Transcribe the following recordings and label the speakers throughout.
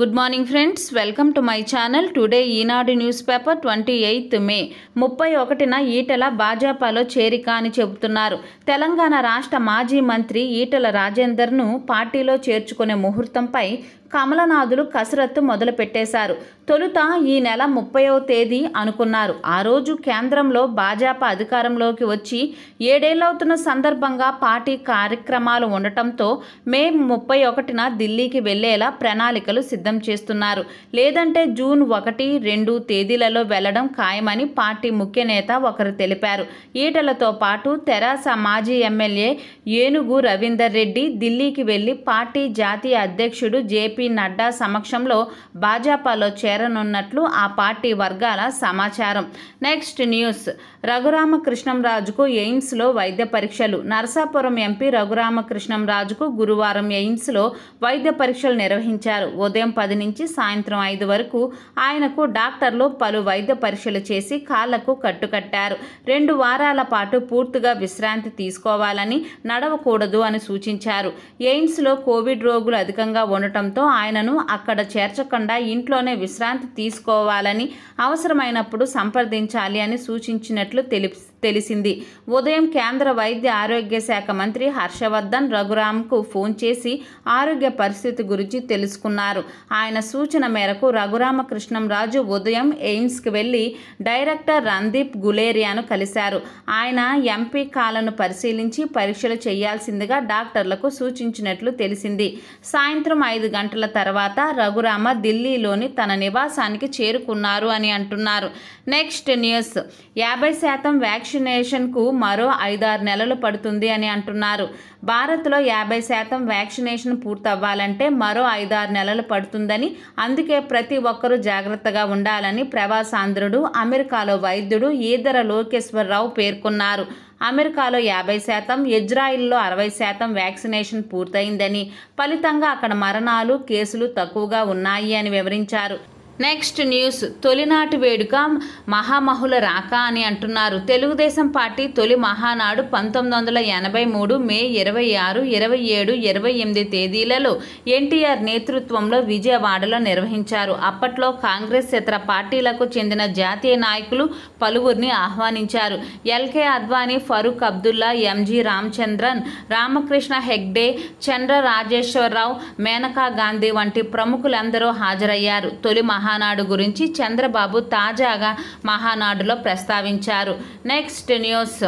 Speaker 1: good morning friends welcome to my channel today Eenadu newspaper twenty eighth May ముప్పై ఒకటిన ఈటల భాజపాలో చేరిక అని చెబుతున్నారు తెలంగాణ రాష్ట్ర మాజీ మంత్రి ఈటల రాజేందర్ను పార్టీలో చేర్చుకునే ముహూర్తంపై కమలనాథులు కసరత్తు మొదలుపెట్టేశారు తొలుత ఈ నెల ముప్పైవ తేదీ అనుకున్నారు ఆ రోజు కేంద్రంలో భాజపా అధికారంలోకి వచ్చి ఏడేళ్లవుతున్న సందర్భంగా పార్టీ కార్యక్రమాలు ఉండటంతో మే ముప్పై ఒకటిన ఢిల్లీకి వెళ్లేలా ప్రణాళికలు సిద్ధం చేస్తున్నారు లేదంటే జూన్ ఒకటి రెండు తేదీలలో వెళ్లడం ఖాయమని పార్టీ ముఖ్య నేత ఒకరు తెలిపారు ఈటలతో పాటు తెరాస మాజీ ఎమ్మెల్యే ఏనుగు రవీందర్ రెడ్డి ఢిల్లీకి వెళ్లి పార్టీ జాతీయ అధ్యక్షుడు జేపీ జేపీ నడ్డా సమక్షంలో భాజపాలో చేరనున్నట్లు ఆ పార్టీ వర్గాల సమాచారం నెక్స్ట్ న్యూస్ రఘురామకృష్ణంరాజుకు ఎయిమ్స్లో వైద్య పరీక్షలు నరసాపురం ఎంపీ రఘురామకృష్ణంరాజుకు గురువారం ఎయిమ్స్లో వైద్య పరీక్షలు నిర్వహించారు ఉదయం పది నుంచి సాయంత్రం ఐదు వరకు ఆయనకు డాక్టర్లు పలు వైద్య పరీక్షలు చేసి కాళ్లకు కట్టుకట్టారు రెండు వారాల పాటు పూర్తిగా విశ్రాంతి తీసుకోవాలని నడవకూడదు అని సూచించారు ఎయిమ్స్లో కోవిడ్ రోగులు అధికంగా ఉండటంతో ఆయనను అక్కడ చేర్చకుండా ఇంట్లోనే విశ్రాంతి తీసుకోవాలని అవసరమైనప్పుడు సంప్రదించాలి అని సూచించినట్లు తెలుపు తెలిసింది ఉదయం కేంద్ర వైద్య ఆరోగ్య శాఖ మంత్రి హర్షవర్ధన్ రఘురామ్కు ఫోన్ చేసి ఆరోగ్య పరిస్థితి గురించి తెలుసుకున్నారు ఆయన సూచన మేరకు రఘురామకృష్ణంరాజు ఉదయం ఎయిమ్స్కి వెళ్లి డైరెక్టర్ రందీప్ గులేరియాను కలిశారు ఆయన ఎంపీ కాలను పరిశీలించి పరీక్షలు చేయాల్సిందిగా డాక్టర్లకు సూచించినట్లు తెలిసింది సాయంత్రం ఐదు గంటల తర్వాత రఘురామ ఢిల్లీలోని తన నివాసానికి చేరుకున్నారు అని అంటున్నారు నెక్స్ట్ న్యూస్ యాభై శాతం వ్యాక్సిన్ వ్యాక్సినేషన్కు మరో ఐదారు నెలలు పడుతుంది అని అంటున్నారు భారత్లో యాభై శాతం వ్యాక్సినేషన్ పూర్తవ్వాలంటే మరో ఐదారు నెలలు పడుతుందని అందుకే ప్రతి ఒక్కరూ జాగ్రత్తగా ఉండాలని ప్రవాసాంధ్రుడు అమెరికాలో వైద్యుడు ఈదర లోకేశ్వరరావు పేర్కొన్నారు అమెరికాలో యాభై శాతం ఇజ్రాయిల్లో అరవై శాతం వ్యాక్సినేషన్ పూర్తయిందని ఫలితంగా అక్కడ మరణాలు కేసులు తక్కువగా ఉన్నాయి అని వివరించారు నెక్స్ట్ న్యూస్ తొలినాటి వేడుక మహామహుల రాక అని అంటున్నారు తెలుగుదేశం పార్టీ తొలి మహానాడు పంతొమ్మిది వందల ఎనభై మూడు మే ఇరవై ఆరు ఇరవై ఏడు ఇరవై ఎనిమిది తేదీలలో ఎన్టీఆర్ నేతృత్వంలో విజయవాడలో నిర్వహించారు అప్పట్లో కాంగ్రెస్ ఇతర పార్టీలకు చెందిన జాతీయ నాయకులు పలువురిని ఆహ్వానించారు ఎల్కే అద్వానీ ఫరూక్ అబ్దుల్లా ఎంజి రామచంద్రన్ రామకృష్ణ హెగ్డే చంద్ర రాజేశ్వరరావు మేనకా గాంధీ వంటి ప్రముఖులందరూ హాజరయ్యారు తొలి మహా మహానాడు గురించి చంద్రబాబు తాజాగా మహానాడులో ప్రస్తావించారు నెక్స్ట్ న్యూస్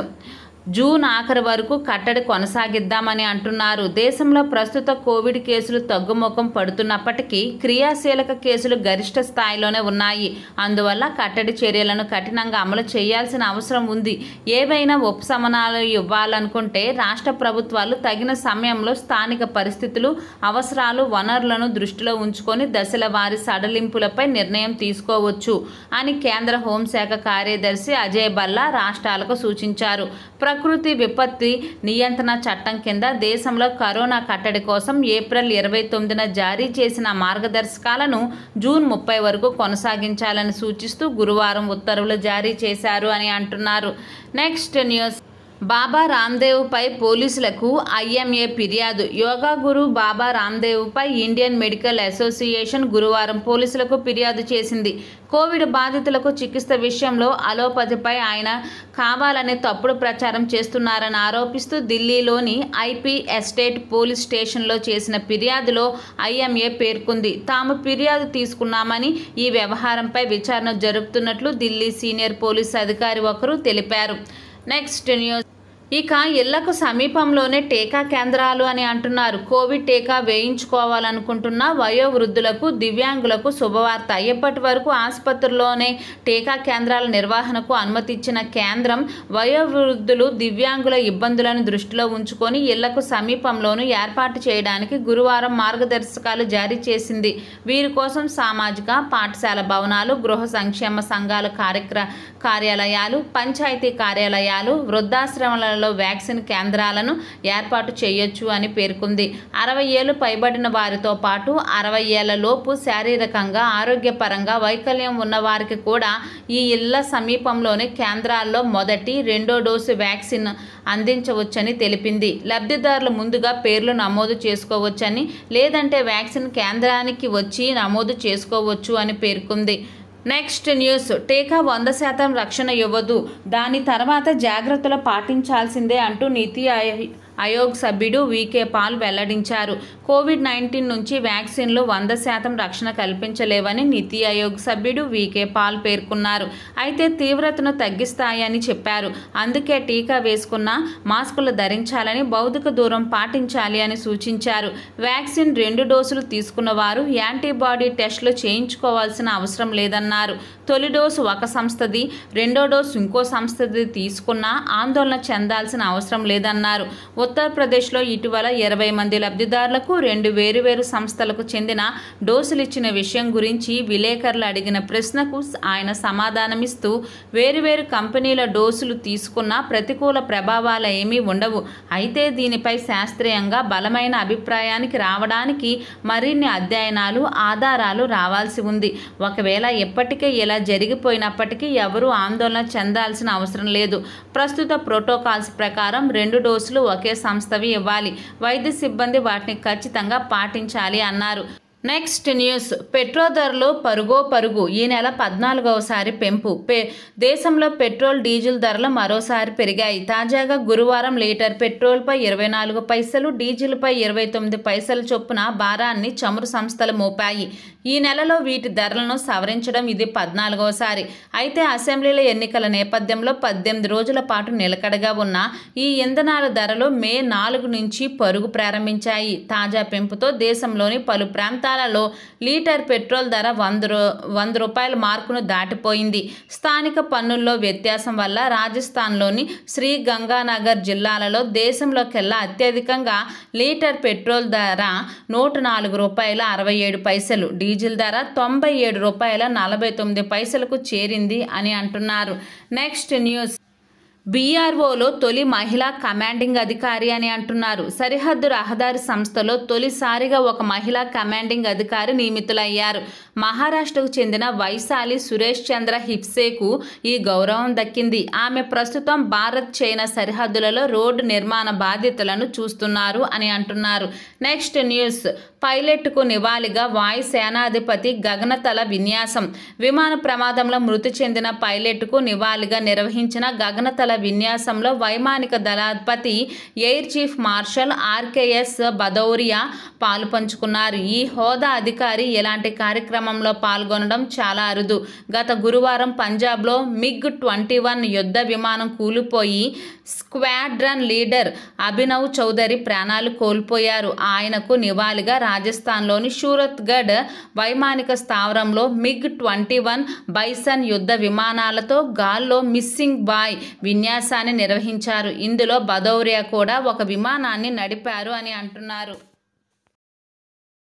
Speaker 1: జూన్ ఆఖరి వరకు కట్టడి కొనసాగిద్దామని అంటున్నారు దేశంలో ప్రస్తుత కోవిడ్ కేసులు తగ్గుముఖం పడుతున్నప్పటికీ క్రియాశీలక కేసులు గరిష్ట స్థాయిలోనే ఉన్నాయి అందువల్ల కట్టడి చర్యలను కఠినంగా అమలు చేయాల్సిన అవసరం ఉంది ఏవైనా ఉపశమనాలు ఇవ్వాలనుకుంటే రాష్ట్ర ప్రభుత్వాలు తగిన సమయంలో స్థానిక పరిస్థితులు అవసరాలు వనరులను దృష్టిలో ఉంచుకొని దశల వారి సడలింపులపై నిర్ణయం తీసుకోవచ్చు అని కేంద్ర హోంశాఖ కార్యదర్శి అజయ్ బల్లా రాష్ట్రాలకు సూచించారు ప్రకృతి విపత్తి నియంత్రణ చట్టం కింద దేశంలో కరోనా కట్టడి కోసం ఏప్రిల్ ఇరవై తొమ్మిదిన జారీ చేసిన మార్గదర్శకాలను జూన్ ముప్పై వరకు కొనసాగించాలని సూచిస్తూ గురువారం ఉత్తర్వులు జారీ చేశారు అని అంటున్నారు నెక్స్ట్ న్యూస్ బాబా రామ్దేవ్పై పోలీసులకు ఐఎంఏ ఫిర్యాదు యోగా గురు బాబా రామ్దేవ్పై ఇండియన్ మెడికల్ అసోసియేషన్ గురువారం పోలీసులకు ఫిర్యాదు చేసింది కోవిడ్ బాధితులకు చికిత్స విషయంలో అలోపతిపై ఆయన కావాలనే తప్పుడు ప్రచారం చేస్తున్నారని ఆరోపిస్తూ ఢిల్లీలోని ఐపీ ఎస్టేట్ పోలీస్ స్టేషన్లో చేసిన ఫిర్యాదులో ఐఎంఏ పేర్కొంది తాము ఫిర్యాదు తీసుకున్నామని ఈ వ్యవహారంపై విచారణ జరుపుతున్నట్లు ఢిల్లీ సీనియర్ పోలీస్ అధికారి ఒకరు తెలిపారు next 10 years ఇక ఇళ్లకు సమీపంలోనే టీకా కేంద్రాలు అని అంటున్నారు కోవిడ్ టీకా వేయించుకోవాలనుకుంటున్న వయోవృద్ధులకు దివ్యాంగులకు శుభవార్త ఎప్పటి వరకు ఆసుపత్రిలోనే టీకా కేంద్రాల నిర్వహణకు అనుమతిచ్చిన కేంద్రం వయోవృద్ధులు దివ్యాంగుల ఇబ్బందులను దృష్టిలో ఉంచుకొని ఇళ్లకు సమీపంలోనూ ఏర్పాటు చేయడానికి గురువారం మార్గదర్శకాలు జారీ చేసింది వీరి కోసం సామాజిక పాఠశాల భవనాలు గృహ సంక్షేమ సంఘాల కార్యక్ర కార్యాలయాలు పంచాయతీ కార్యాలయాలు వృద్ధాశ్రమాల రాష్ట్రాల్లో వ్యాక్సిన్ కేంద్రాలను ఏర్పాటు చేయొచ్చు అని పేర్కొంది అరవై ఏళ్ళు పైబడిన వారితో పాటు అరవై ఏళ్లలోపు శారీరకంగా ఆరోగ్యపరంగా వైకల్యం ఉన్నవారికి కూడా ఈ ఇళ్ల సమీపంలోని కేంద్రాల్లో మొదటి రెండో డోసు వ్యాక్సిన్ అందించవచ్చని తెలిపింది లబ్ధిదారులు ముందుగా పేర్లు నమోదు చేసుకోవచ్చని లేదంటే వ్యాక్సిన్ కేంద్రానికి వచ్చి నమోదు చేసుకోవచ్చు అని పేర్కొంది నెక్స్ట్ న్యూస్ టీకా వంద శాతం రక్షణ ఇవ్వదు దాని తర్వాత జాగ్రత్తలు పాటించాల్సిందే అంటూ నీతి అయోగ్ సభ్యుడు వీకే పాల్ వెల్లడించారు కోవిడ్ నైన్టీన్ నుంచి వ్యాక్సిన్లు వంద శాతం రక్షణ కల్పించలేవని నీతి ఆయోగ్ సభ్యుడు వీకే పాల్ పేర్కొన్నారు అయితే తీవ్రతను తగ్గిస్తాయని చెప్పారు అందుకే టీకా వేసుకున్న మాస్కులు ధరించాలని భౌతిక దూరం పాటించాలి అని సూచించారు వ్యాక్సిన్ రెండు డోసులు తీసుకున్న వారు యాంటీబాడీ టెస్టులు చేయించుకోవాల్సిన అవసరం లేదన్నారు తొలి డోసు ఒక సంస్థది రెండో డోసు ఇంకో సంస్థది తీసుకున్నా ఆందోళన చెందాల్సిన అవసరం లేదన్నారు ఉత్తరప్రదేశ్లో ఇటీవల ఇరవై మంది లబ్ధిదారులకు రెండు వేరువేరు సంస్థలకు చెందిన డోసులు ఇచ్చిన విషయం గురించి విలేకరులు అడిగిన ప్రశ్నకు ఆయన సమాధానమిస్తూ వేరువేరు కంపెనీల డోసులు తీసుకున్న ప్రతికూల ప్రభావాలు ఏమీ ఉండవు అయితే దీనిపై శాస్త్రీయంగా బలమైన అభిప్రాయానికి రావడానికి మరిన్ని అధ్యయనాలు ఆధారాలు రావాల్సి ఉంది ఒకవేళ ఇప్పటికే ఇలా ఇలా జరిగిపోయినప్పటికీ ఎవరూ ఆందోళన చెందాల్సిన అవసరం లేదు ప్రస్తుత ప్రోటోకాల్స్ ప్రకారం రెండు డోసులు ఒకే సంస్థవి ఇవ్వాలి వైద్య సిబ్బంది వాటిని ఖచ్చితంగా పాటించాలి అన్నారు నెక్స్ట్ న్యూస్ పెట్రోల్ ధరలు పరుగో పరుగు ఈ నెల పద్నాలుగవసారి పెంపు పే దేశంలో పెట్రోల్ డీజిల్ ధరలు మరోసారి పెరిగాయి తాజాగా గురువారం లీటర్ పెట్రోల్పై ఇరవై నాలుగు పైసలు డీజిల్పై ఇరవై తొమ్మిది పైసలు చొప్పున భారాన్ని చమురు సంస్థలు మోపాయి ఈ నెలలో వీటి ధరలను సవరించడం ఇది పద్నాలుగవసారి అయితే అసెంబ్లీల ఎన్నికల నేపథ్యంలో పద్దెనిమిది రోజుల పాటు నిలకడగా ఉన్న ఈ ఇంధనాల ధరలు మే నాలుగు నుంచి పరుగు ప్రారంభించాయి తాజా పెంపుతో దేశంలోని పలు ప్రాంతాలు ప్రాంతాలలో లీటర్ పెట్రోల్ ధర వంద రూ వంద రూపాయల మార్కును దాటిపోయింది స్థానిక పన్నుల్లో వ్యత్యాసం వల్ల రాజస్థాన్లోని శ్రీ గంగానగర్ జిల్లాలలో దేశంలోకెల్లా అత్యధికంగా లీటర్ పెట్రోల్ ధర నూట నాలుగు రూపాయల అరవై ఏడు పైసలు డీజిల్ ధర తొంభై ఏడు రూపాయల నలభై తొమ్మిది పైసలకు చేరింది అని అంటున్నారు నెక్స్ట్ న్యూస్ బీఆర్ఓలో తొలి మహిళా కమాండింగ్ అధికారి అని అంటున్నారు సరిహద్దు రహదారి సంస్థలో తొలిసారిగా ఒక మహిళా కమాండింగ్ అధికారి నియమితులయ్యారు మహారాష్ట్రకు చెందిన వైశాలి సురేష్ చంద్ర హిప్సేకు ఈ గౌరవం దక్కింది ఆమె ప్రస్తుతం భారత్ చైనా సరిహద్దులలో రోడ్డు నిర్మాణ బాధ్యతలను చూస్తున్నారు అని అంటున్నారు నెక్స్ట్ న్యూస్ పైలట్కు నివాళిగా వాయు సేనాధిపతి గగనతల విన్యాసం విమాన ప్రమాదంలో మృతి చెందిన పైలట్కు నివాళిగా నిర్వహించిన గగనతల విన్యాసంలో వైమానిక దళాధిపతి air chief marshal R K S Bhadauria పాలుపంచుకున్నారు ఈ హోదా అధికారి ఎలాంటి కార్యక్రమంలో పాల్గొనడం చాలా అరుదు గత గురువారం పంజాబ్లో మిగ్ ట్వంటీ వన్ యుద్ధ విమానం కూలిపోయి స్క్వాడ్రన్ లీడర్ అభినవ్ చౌదరి ప్రాణాలు కోల్పోయారు ఆయనకు నివాళిగా రాజస్థాన్లోని సూరత్గఢ్ వైమానిక స్థావరంలో మిగ్ ట్వంటీ వన్ బైసన్ యుద్ధ విమానాలతో గాల్లో మిస్సింగ్ బాయ్ విన్ విన్యాసాన్ని నిర్వహించారు ఇందులో భదౌరియా కూడా ఒక విమానాన్ని నడిపారు అని అంటున్నారు